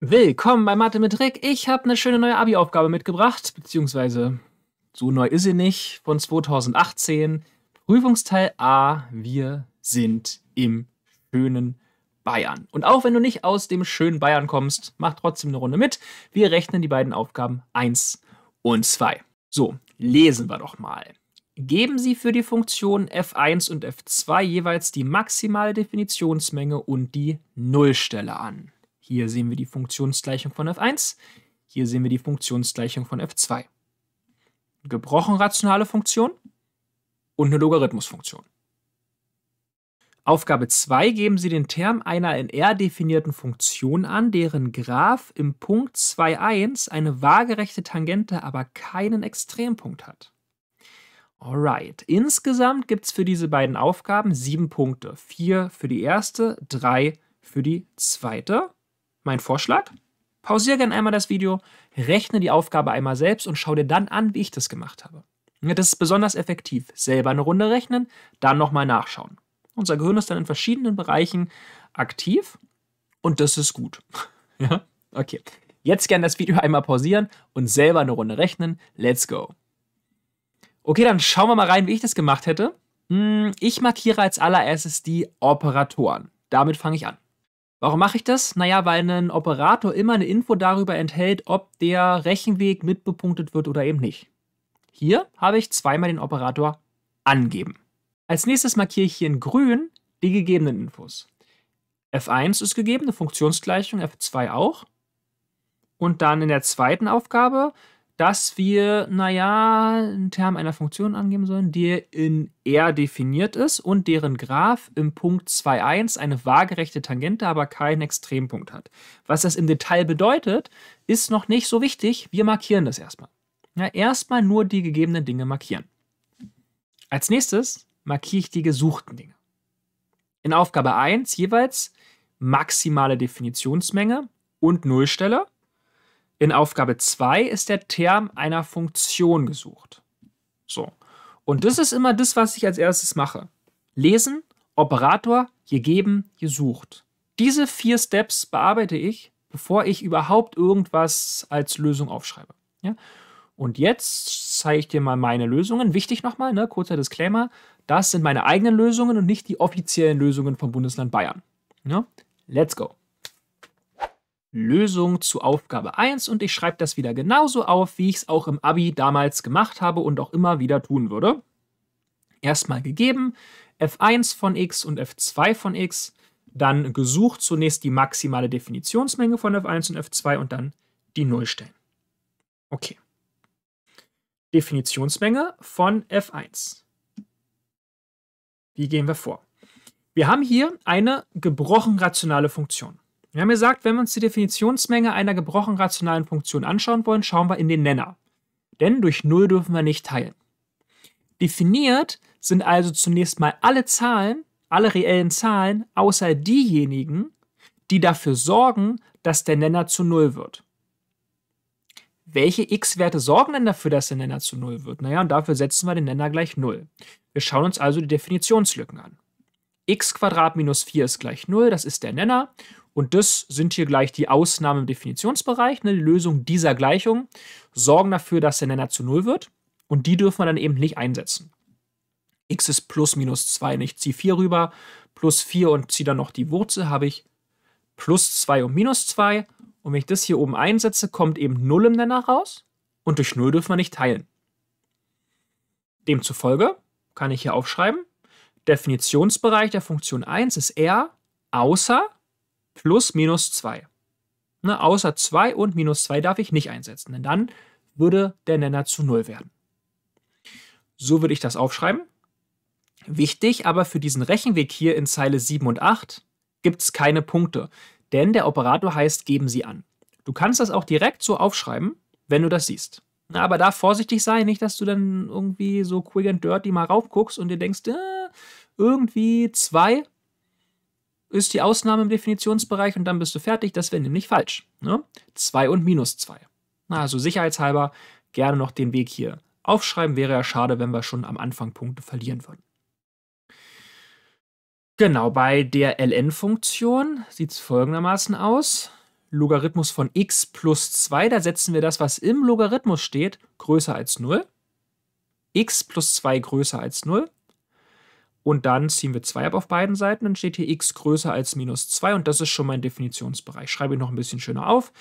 Willkommen bei Mathe mit Rick. Ich habe eine schöne neue Abi-Aufgabe mitgebracht, beziehungsweise so neu ist sie nicht, von 2018. Prüfungsteil A, wir sind im schönen Bayern. Und auch wenn du nicht aus dem schönen Bayern kommst, mach trotzdem eine Runde mit. Wir rechnen die beiden Aufgaben 1 und 2. So, lesen wir doch mal. Geben Sie für die Funktionen f1 und f2 jeweils die maximale Definitionsmenge und die Nullstelle an. Hier sehen wir die Funktionsgleichung von f1. Hier sehen wir die Funktionsgleichung von f2. Gebrochen rationale Funktion und eine Logarithmusfunktion. Aufgabe 2 geben Sie den Term einer in R definierten Funktion an, deren Graph im Punkt 2,1 eine waagerechte Tangente, aber keinen Extrempunkt hat. Alright, insgesamt gibt es für diese beiden Aufgaben sieben Punkte. Vier für die erste, drei für die zweite. Mein Vorschlag? Pausiere gerne einmal das Video, rechne die Aufgabe einmal selbst und schau dir dann an, wie ich das gemacht habe. Das ist besonders effektiv. Selber eine Runde rechnen, dann nochmal nachschauen. Unser Gehirn ist dann in verschiedenen Bereichen aktiv und das ist gut. ja? Okay. Jetzt gerne das Video einmal pausieren und selber eine Runde rechnen. Let's go. Okay, dann schauen wir mal rein, wie ich das gemacht hätte. Hm, ich markiere als allererstes die Operatoren. Damit fange ich an. Warum mache ich das? Naja, weil ein Operator immer eine Info darüber enthält, ob der Rechenweg mitbepunktet wird oder eben nicht. Hier habe ich zweimal den Operator angeben. Als nächstes markiere ich hier in grün die gegebenen Infos. f1 ist gegeben, eine Funktionsgleichung, f2 auch. Und dann in der zweiten Aufgabe dass wir, naja, einen Term einer Funktion angeben sollen, die in R definiert ist und deren Graph im Punkt 2.1 eine waagerechte Tangente, aber keinen Extrempunkt hat. Was das im Detail bedeutet, ist noch nicht so wichtig. Wir markieren das erstmal. Ja, erstmal nur die gegebenen Dinge markieren. Als nächstes markiere ich die gesuchten Dinge. In Aufgabe 1 jeweils maximale Definitionsmenge und Nullstelle in Aufgabe 2 ist der Term einer Funktion gesucht. So. Und das ist immer das, was ich als erstes mache. Lesen, Operator, gegeben, gesucht. Diese vier Steps bearbeite ich, bevor ich überhaupt irgendwas als Lösung aufschreibe. Ja? Und jetzt zeige ich dir mal meine Lösungen. Wichtig nochmal, ne, kurzer Disclaimer, das sind meine eigenen Lösungen und nicht die offiziellen Lösungen vom Bundesland Bayern. Ja? Ne? Let's go. Lösung zu Aufgabe 1 und ich schreibe das wieder genauso auf, wie ich es auch im Abi damals gemacht habe und auch immer wieder tun würde. Erstmal gegeben, f1 von x und f2 von x, dann gesucht zunächst die maximale Definitionsmenge von f1 und f2 und dann die Nullstellen. Okay. Definitionsmenge von f1. Wie gehen wir vor? Wir haben hier eine gebrochen rationale Funktion. Wir haben gesagt, wenn wir uns die Definitionsmenge einer gebrochen rationalen Funktion anschauen wollen, schauen wir in den Nenner. Denn durch 0 dürfen wir nicht teilen. Definiert sind also zunächst mal alle Zahlen, alle reellen Zahlen, außer diejenigen, die dafür sorgen, dass der Nenner zu 0 wird. Welche x-Werte sorgen denn dafür, dass der Nenner zu 0 wird? Naja, und dafür setzen wir den Nenner gleich 0. Wir schauen uns also die Definitionslücken an x minus 4 ist gleich 0, das ist der Nenner. Und das sind hier gleich die Ausnahmen im Definitionsbereich. Ne? Die Lösung dieser Gleichung sorgen dafür, dass der Nenner zu 0 wird. Und die dürfen wir dann eben nicht einsetzen. x ist plus minus 2 und ich ziehe 4 rüber, plus 4 und ziehe dann noch die Wurzel, habe ich plus 2 und minus 2. Und wenn ich das hier oben einsetze, kommt eben 0 im Nenner raus. Und durch 0 dürfen wir nicht teilen. Demzufolge kann ich hier aufschreiben, Definitionsbereich der Funktion 1 ist R außer plus minus 2. Ne, außer 2 und minus 2 darf ich nicht einsetzen, denn dann würde der Nenner zu 0 werden. So würde ich das aufschreiben. Wichtig aber für diesen Rechenweg hier in Zeile 7 und 8 gibt es keine Punkte, denn der Operator heißt geben sie an. Du kannst das auch direkt so aufschreiben, wenn du das siehst. Aber da vorsichtig sein, nicht, dass du dann irgendwie so quick and dirty mal raufguckst und dir denkst, äh, irgendwie zwei ist die Ausnahme im Definitionsbereich und dann bist du fertig. Das wäre nämlich falsch. Ne? 2 und minus 2. Also sicherheitshalber gerne noch den Weg hier aufschreiben. Wäre ja schade, wenn wir schon am Anfang Punkte verlieren würden. Genau, bei der ln-Funktion sieht es folgendermaßen aus. Logarithmus von x plus 2, da setzen wir das, was im Logarithmus steht, größer als 0. x plus 2 größer als 0 und dann ziehen wir 2 ab auf beiden Seiten, dann steht hier x größer als minus 2 und das ist schon mein Definitionsbereich. Schreibe ich noch ein bisschen schöner auf.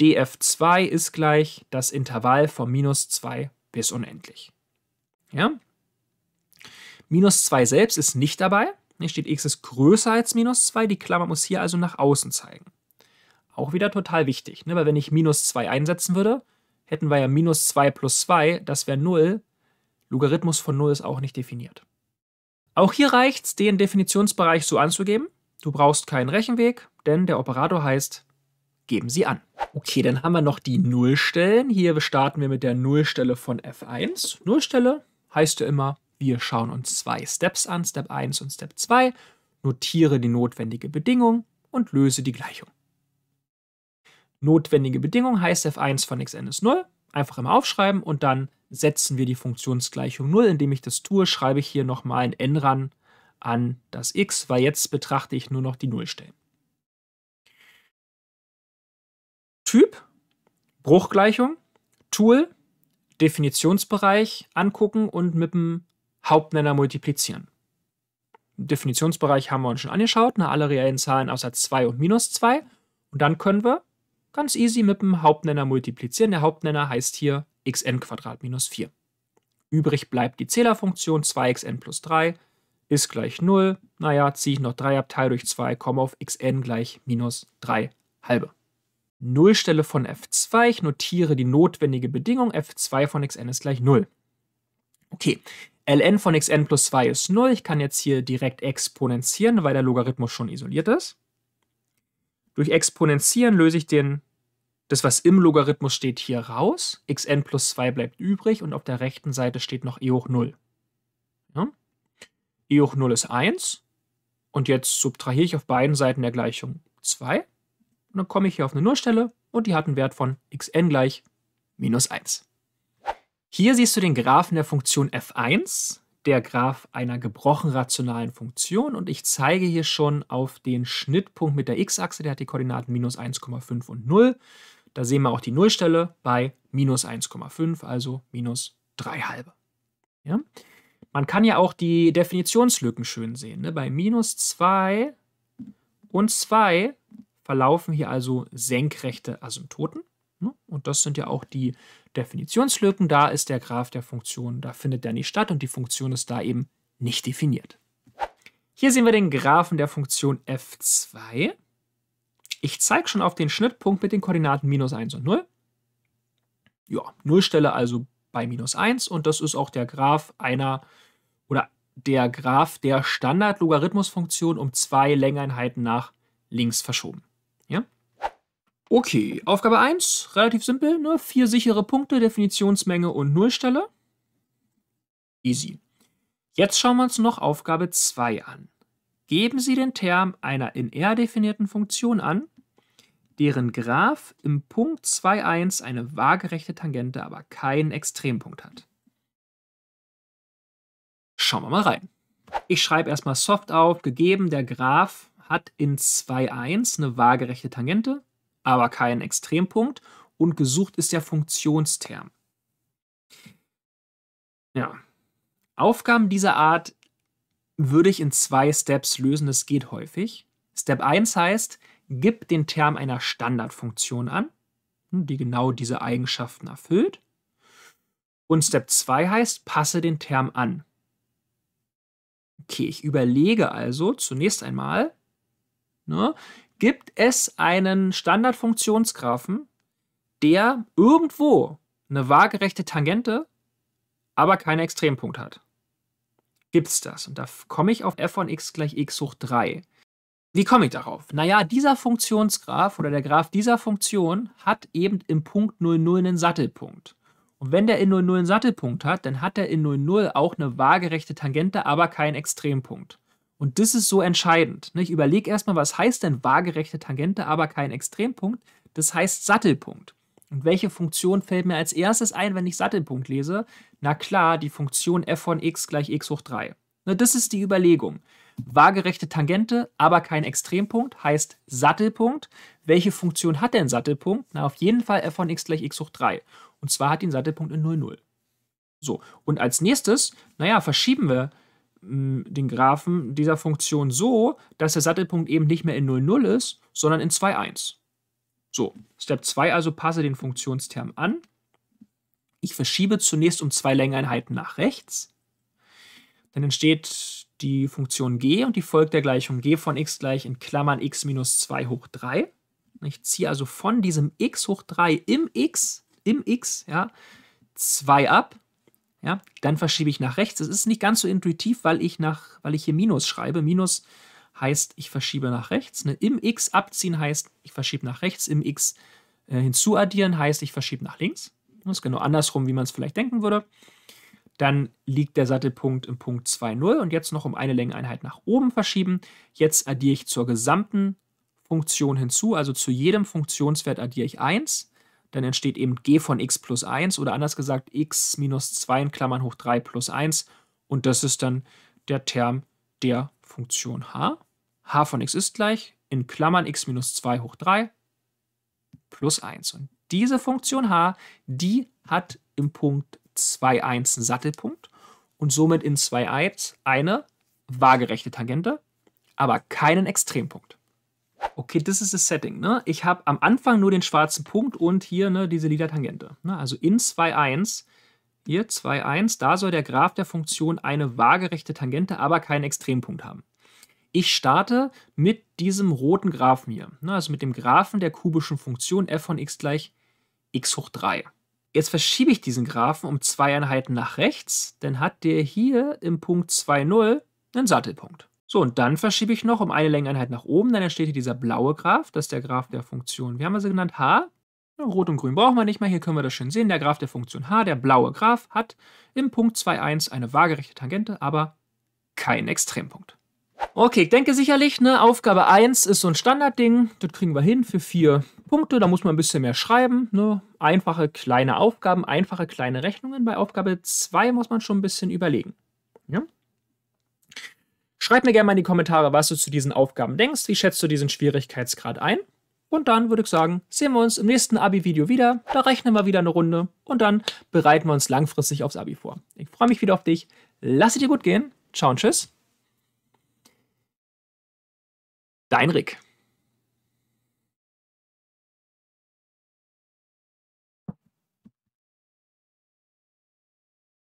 df2 ist gleich das Intervall von minus 2 bis unendlich. Ja? Minus 2 selbst ist nicht dabei. Hier steht x ist größer als minus 2, die Klammer muss hier also nach außen zeigen. Auch wieder total wichtig, ne? weil wenn ich minus 2 einsetzen würde, hätten wir ja minus 2 plus 2, das wäre 0. Logarithmus von 0 ist auch nicht definiert. Auch hier reicht es, den Definitionsbereich so anzugeben. Du brauchst keinen Rechenweg, denn der Operator heißt geben sie an. Okay, dann haben wir noch die Nullstellen. Hier starten wir mit der Nullstelle von f1. Nullstelle heißt ja immer, wir schauen uns zwei Steps an, Step 1 und Step 2, notiere die notwendige Bedingung und löse die Gleichung. Notwendige Bedingung heißt f1 von xn ist 0, einfach immer aufschreiben und dann setzen wir die Funktionsgleichung 0. Indem ich das tue, schreibe ich hier nochmal ein n ran an das x, weil jetzt betrachte ich nur noch die Nullstellen. Typ, Bruchgleichung, Tool, Definitionsbereich angucken und mit dem Hauptnenner multiplizieren. Definitionsbereich haben wir uns schon angeschaut, ne? alle reellen Zahlen außer 2 und minus 2. Und dann können wir Ganz easy mit dem Hauptnenner multiplizieren. Der Hauptnenner heißt hier xn minus 4. Übrig bleibt die Zählerfunktion 2xn plus 3 ist gleich 0. Naja, ziehe ich noch 3 ab, teile durch 2, komme auf xn gleich minus 3 halbe. Nullstelle von f2, ich notiere die notwendige Bedingung, f2 von xn ist gleich 0. Okay, ln von xn plus 2 ist 0, ich kann jetzt hier direkt exponentieren, weil der Logarithmus schon isoliert ist. Durch Exponentieren löse ich den, das, was im Logarithmus steht, hier raus. xn plus 2 bleibt übrig und auf der rechten Seite steht noch e hoch 0. Ja? e hoch 0 ist 1 und jetzt subtrahiere ich auf beiden Seiten der Gleichung 2 und dann komme ich hier auf eine Nullstelle und die hat einen Wert von xn gleich minus 1. Hier siehst du den Graphen der Funktion f1, der Graph einer gebrochen rationalen Funktion und ich zeige hier schon auf den Schnittpunkt mit der x-Achse, der hat die Koordinaten minus 1,5 und 0. Da sehen wir auch die Nullstelle bei minus 1,5, also minus 3 halbe. Ja? Man kann ja auch die Definitionslücken schön sehen. Ne? Bei minus 2 und 2 verlaufen hier also senkrechte Asymptoten. Und das sind ja auch die Definitionslücken. Da ist der Graph der Funktion, da findet der nicht statt und die Funktion ist da eben nicht definiert. Hier sehen wir den Graphen der Funktion f2. Ich zeige schon auf den Schnittpunkt mit den Koordinaten minus 1 und 0. Ja, Nullstelle also bei minus 1 und das ist auch der Graph einer oder der Graph der Standardlogarithmusfunktion um zwei Längeinheiten nach links verschoben. Okay, Aufgabe 1, relativ simpel, nur ne? Vier sichere Punkte, Definitionsmenge und Nullstelle. Easy. Jetzt schauen wir uns noch Aufgabe 2 an. Geben Sie den Term einer in R definierten Funktion an, deren Graph im Punkt 2,1 eine waagerechte Tangente, aber keinen Extrempunkt hat. Schauen wir mal rein. Ich schreibe erstmal soft auf, gegeben der Graph hat in 2,1 eine waagerechte Tangente, aber kein Extrempunkt und gesucht ist der Funktionsterm. Ja. Aufgaben dieser Art würde ich in zwei Steps lösen, das geht häufig. Step 1 heißt, gib den Term einer Standardfunktion an, die genau diese Eigenschaften erfüllt. Und Step 2 heißt, passe den Term an. Okay, ich überlege also zunächst einmal, ne, gibt es einen Standardfunktionsgraphen, der irgendwo eine waagerechte Tangente, aber keinen Extrempunkt hat. Gibt es das? Und da komme ich auf f von x gleich x hoch 3. Wie komme ich darauf? Naja, dieser Funktionsgraph oder der Graph dieser Funktion hat eben im Punkt 00 einen Sattelpunkt. Und wenn der in 00 einen Sattelpunkt hat, dann hat er in 00 auch eine waagerechte Tangente, aber keinen Extrempunkt. Und das ist so entscheidend. Ne? Ich überlege erstmal, was heißt denn waagerechte Tangente, aber kein Extrempunkt. Das heißt Sattelpunkt. Und welche Funktion fällt mir als erstes ein, wenn ich Sattelpunkt lese? Na klar, die Funktion f von x gleich x hoch 3. Ne, das ist die Überlegung. Waagerechte Tangente, aber kein Extrempunkt, heißt Sattelpunkt. Welche Funktion hat denn Sattelpunkt? Na, auf jeden Fall f von x gleich x hoch 3. Und zwar hat den Sattelpunkt in 0, 0. So, und als nächstes, naja, verschieben wir den Graphen dieser Funktion so, dass der Sattelpunkt eben nicht mehr in 0, 0 ist, sondern in 2, 1. So, Step 2 also passe den Funktionsterm an. Ich verschiebe zunächst um zwei Längeneinheiten nach rechts. Dann entsteht die Funktion g und die folgt der Gleichung g von x gleich in Klammern x minus 2 hoch 3. Ich ziehe also von diesem x hoch 3 im x, im x, ja, 2 ab ja, dann verschiebe ich nach rechts. Es ist nicht ganz so intuitiv, weil ich, nach, weil ich hier Minus schreibe. Minus heißt, ich verschiebe nach rechts. Ne? Im x abziehen heißt, ich verschiebe nach rechts. Im x äh, hinzuaddieren heißt, ich verschiebe nach links. Das ist genau andersrum, wie man es vielleicht denken würde. Dann liegt der Sattelpunkt im Punkt 2,0 und jetzt noch um eine Längeneinheit nach oben verschieben. Jetzt addiere ich zur gesamten Funktion hinzu, also zu jedem Funktionswert addiere ich 1 dann entsteht eben g von x plus 1 oder anders gesagt x minus 2 in Klammern hoch 3 plus 1 und das ist dann der Term der Funktion h. h von x ist gleich in Klammern x minus 2 hoch 3 plus 1. Und diese Funktion h, die hat im Punkt 2, 1 einen Sattelpunkt und somit in 2, 1 eine waagerechte Tangente, aber keinen Extrempunkt. Okay, das ist das Setting. Ne? Ich habe am Anfang nur den schwarzen Punkt und hier ne, diese lila Tangente. Ne? Also in 2.1, hier 2.1, da soll der Graph der Funktion eine waagerechte Tangente, aber keinen Extrempunkt haben. Ich starte mit diesem roten Graphen hier, ne? also mit dem Graphen der kubischen Funktion f von x gleich x hoch 3. Jetzt verschiebe ich diesen Graphen um zwei Einheiten nach rechts, dann hat der hier im Punkt 2,0 einen Sattelpunkt. So, und dann verschiebe ich noch um eine Längeneinheit nach oben, dann entsteht hier dieser blaue Graph, das ist der Graph der Funktion, wie haben wir also sie genannt h, Rot und Grün brauchen wir nicht mehr, hier können wir das schön sehen. Der Graph der Funktion h, der blaue Graph, hat im Punkt 2,1 eine waagerechte Tangente, aber keinen Extrempunkt. Okay, ich denke sicherlich, ne, Aufgabe 1 ist so ein Standardding, das kriegen wir hin für vier Punkte, da muss man ein bisschen mehr schreiben. Ne? Einfache kleine Aufgaben, einfache kleine Rechnungen. Bei Aufgabe 2 muss man schon ein bisschen überlegen. Ja? Schreib mir gerne mal in die Kommentare, was du zu diesen Aufgaben denkst. Wie schätzt du diesen Schwierigkeitsgrad ein? Und dann würde ich sagen, sehen wir uns im nächsten Abi-Video wieder. Da rechnen wir wieder eine Runde und dann bereiten wir uns langfristig aufs Abi vor. Ich freue mich wieder auf dich. Lass es dir gut gehen. Ciao und tschüss. Dein Rick.